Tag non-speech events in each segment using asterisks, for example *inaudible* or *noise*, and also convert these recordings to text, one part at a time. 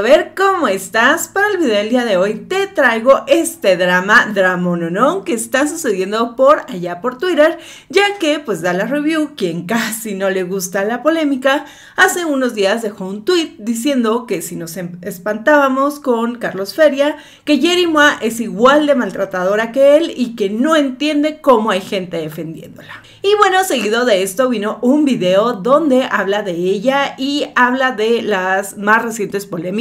ver ¿cómo estás? Para el video del día de hoy te traigo este drama dramononón que está sucediendo por allá por Twitter, ya que pues da la review, quien casi no le gusta la polémica, hace unos días dejó un tweet diciendo que si nos em-, espantábamos con Carlos Feria, que Jerry es igual de maltratadora que él y que no entiende cómo hay gente defendiéndola. Y bueno, seguido de esto vino un video donde habla de ella y habla de las más recientes polémicas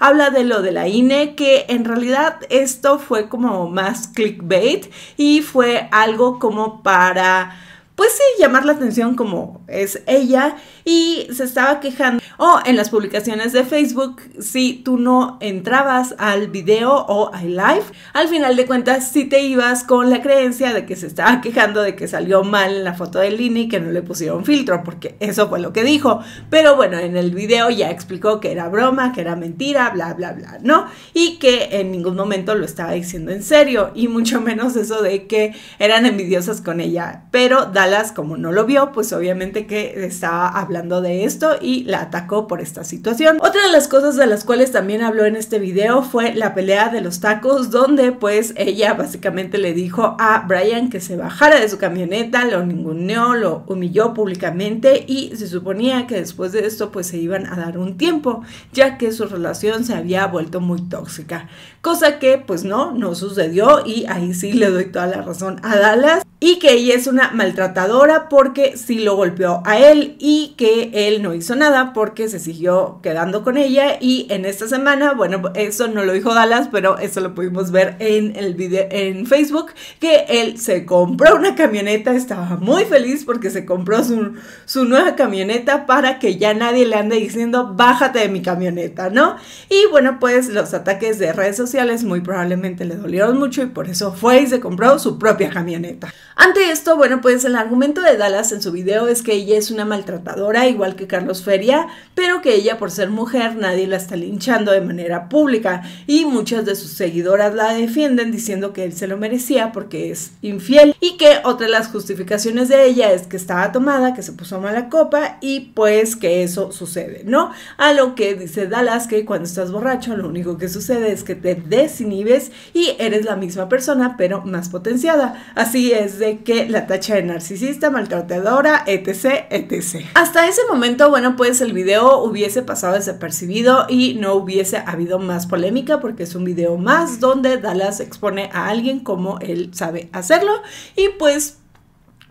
habla de lo de la INE, que en realidad esto fue como más clickbait y fue algo como para pues sí, llamar la atención como es ella y se estaba quejando. O en las publicaciones de Facebook, si tú no entrabas al video o al live, al final de cuentas sí te ibas con la creencia de que se estaba quejando de que salió mal la foto de Lini y que no le pusieron filtro, porque eso fue lo que dijo. Pero bueno, en el video ya explicó que era broma, que era mentira, bla, bla, bla, ¿no? Y que en ningún momento lo estaba diciendo en serio y mucho menos eso de que eran envidiosas con ella. Pero dale como no lo vio, pues obviamente que estaba hablando de esto y la atacó por esta situación. Otra de las cosas de las cuales también habló en este video fue la pelea de los tacos, donde pues ella básicamente le dijo a Brian que se bajara de su camioneta, lo ninguneó, lo humilló públicamente y se suponía que después de esto pues se iban a dar un tiempo, ya que su relación se había vuelto muy tóxica. Cosa que pues no, no sucedió y ahí sí le doy toda la razón a Dallas y que ella es una maltratadora porque sí lo golpeó a él y que él no hizo nada porque se siguió quedando con ella y en esta semana, bueno, eso no lo dijo Dallas, pero eso lo pudimos ver en el video en Facebook que él se compró una camioneta, estaba muy feliz porque se compró su, su nueva camioneta para que ya nadie le ande diciendo bájate de mi camioneta, ¿no? Y bueno, pues los ataques de redes sociales muy probablemente le dolieron mucho y por eso fue y se compró su propia camioneta. Ante esto, bueno, pues el argumento de Dallas en su video es que ella es una maltratadora, igual que Carlos Feria, pero que ella por ser mujer nadie la está linchando de manera pública y muchas de sus seguidoras la defienden diciendo que él se lo merecía porque es infiel y que otra de las justificaciones de ella es que estaba tomada, que se puso mala copa y pues que eso sucede, ¿no? A lo que dice Dallas que cuando estás borracho lo único que sucede es que te desinhibes y eres la misma persona pero más potenciada. Así es de que la tacha de narcisista, maltratadora, etc, etc. Hasta ese momento, bueno, pues el video hubiese pasado desapercibido y no hubiese habido más polémica porque es un video más donde Dallas expone a alguien como él sabe hacerlo y pues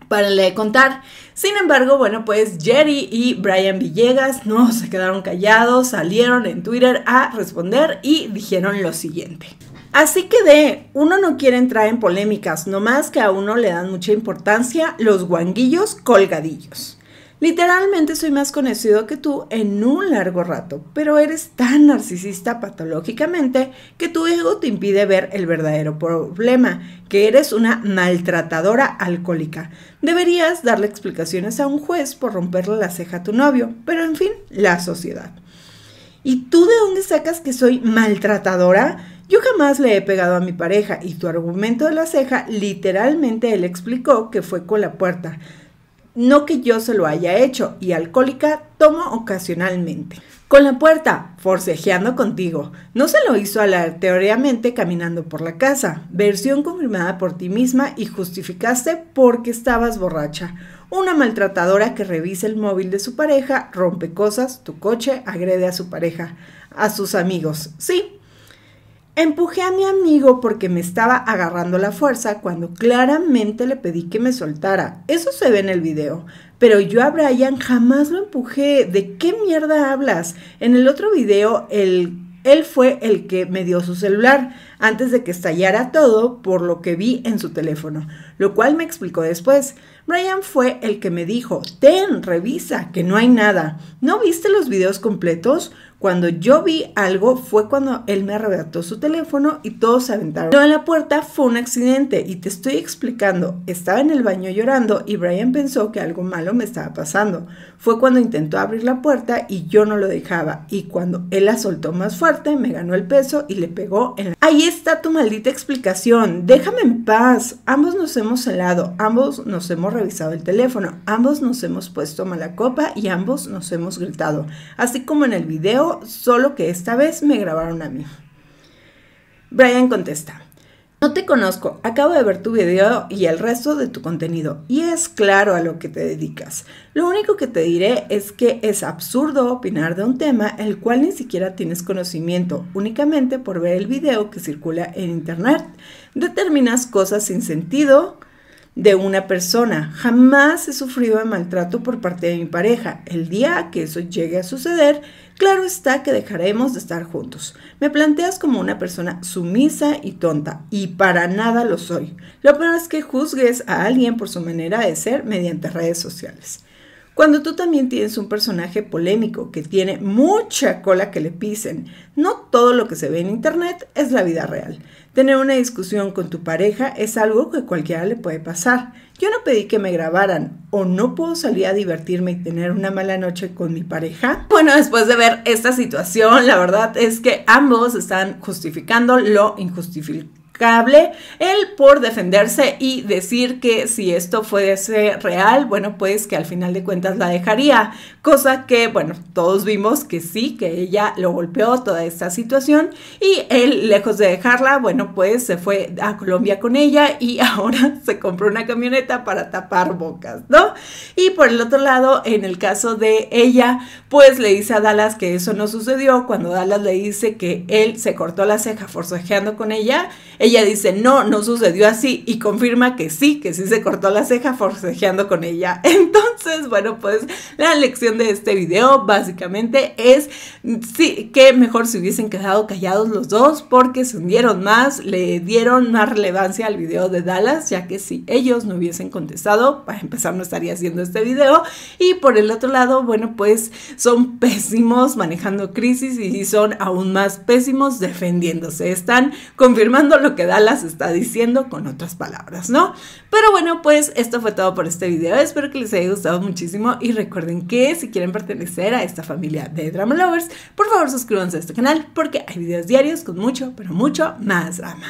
para le contar. Sin embargo, bueno, pues Jerry y Brian Villegas no se quedaron callados, salieron en Twitter a responder y dijeron lo siguiente. Así que de, uno no quiere entrar en polémicas, nomás que a uno le dan mucha importancia los guanguillos colgadillos. Literalmente soy más conocido que tú en un largo rato, pero eres tan narcisista patológicamente que tu ego te impide ver el verdadero problema, que eres una maltratadora alcohólica. Deberías darle explicaciones a un juez por romperle la ceja a tu novio, pero en fin, la sociedad. ¿Y tú de dónde sacas que soy maltratadora? Yo jamás le he pegado a mi pareja y tu argumento de la ceja literalmente él explicó que fue con la puerta. No que yo se lo haya hecho y alcohólica tomo ocasionalmente. Con la puerta, forcejeando contigo. No se lo hizo teóricamente caminando por la casa. Versión confirmada por ti misma y justificaste porque estabas borracha. Una maltratadora que revisa el móvil de su pareja, rompe cosas, tu coche, agrede a su pareja, a sus amigos. Sí, Empujé a mi amigo porque me estaba agarrando la fuerza cuando claramente le pedí que me soltara. Eso se ve en el video. Pero yo a Brian jamás lo empujé. ¿De qué mierda hablas? En el otro video, él fue el que me dio su celular antes de que estallara todo por lo que vi en su teléfono, lo cual me explicó después. Brian fue el que me dijo, ten, revisa, que no hay nada. ¿No viste los videos completos? Cuando yo vi algo fue cuando él me arrebató su teléfono y todos se aventaron. Pero en la puerta fue un accidente y te estoy explicando, estaba en el baño llorando y Brian pensó que algo malo me estaba pasando. Fue cuando intentó abrir la puerta y yo no lo dejaba y cuando él la soltó más fuerte me ganó el peso y le pegó en la... Ahí está tu maldita explicación, déjame en paz. Ambos nos hemos helado, ambos nos hemos revisado el teléfono, ambos nos hemos puesto mala copa y ambos nos hemos gritado. Así como en el video solo que esta vez me grabaron a mí. Brian contesta, no te conozco, acabo de ver tu video y el resto de tu contenido, y es claro a lo que te dedicas. Lo único que te diré es que es absurdo opinar de un tema el cual ni siquiera tienes conocimiento, únicamente por ver el video que circula en internet. Determinas cosas sin sentido, de una persona. Jamás he sufrido de maltrato por parte de mi pareja. El día que eso llegue a suceder, claro está que dejaremos de estar juntos. Me planteas como una persona sumisa y tonta, y para nada lo soy. Lo peor es que juzgues a alguien por su manera de ser mediante redes sociales. Cuando tú también tienes un personaje polémico que tiene mucha cola que le pisen, no todo lo que se ve en Internet es la vida real. Tener una discusión con tu pareja es algo que cualquiera le puede pasar. Yo no pedí que me grabaran o no puedo salir a divertirme y tener una mala noche con mi pareja. Bueno, después de ver esta situación, la verdad es que ambos están justificando lo injustificado cable él por defenderse y decir que si esto fuese real, bueno, pues que al final de cuentas la dejaría, cosa que, bueno, todos vimos que sí, que ella lo golpeó toda esta situación y él, lejos de dejarla, bueno, pues se fue a Colombia con ella y *laughs* ahora se compró una camioneta para tapar bocas, ¿no? Y por el otro lado, en el caso de ella, pues le dice a Dallas que eso no sucedió, cuando Dallas le dice que él se cortó la ceja forcejeando con ella, ella ella dice, no, no sucedió así y confirma que sí, que sí se cortó la ceja forcejeando con ella. *laughs* Entonces, entonces, bueno, pues la lección de este video básicamente es sí, que mejor se hubiesen quedado callados los dos porque se hundieron más, le dieron más relevancia al video de Dallas, ya que si ellos no hubiesen contestado, para empezar no estaría haciendo este video. Y por el otro lado, bueno, pues son pésimos manejando crisis y son aún más pésimos defendiéndose. Están confirmando lo que Dallas está diciendo con otras palabras, ¿no? Pero bueno, pues esto fue todo por este video. Espero que les haya gustado muchísimo y recuerden que si quieren pertenecer a esta familia de Drama Lovers, por favor suscríbanse a este canal porque hay videos diarios con mucho, pero mucho más drama.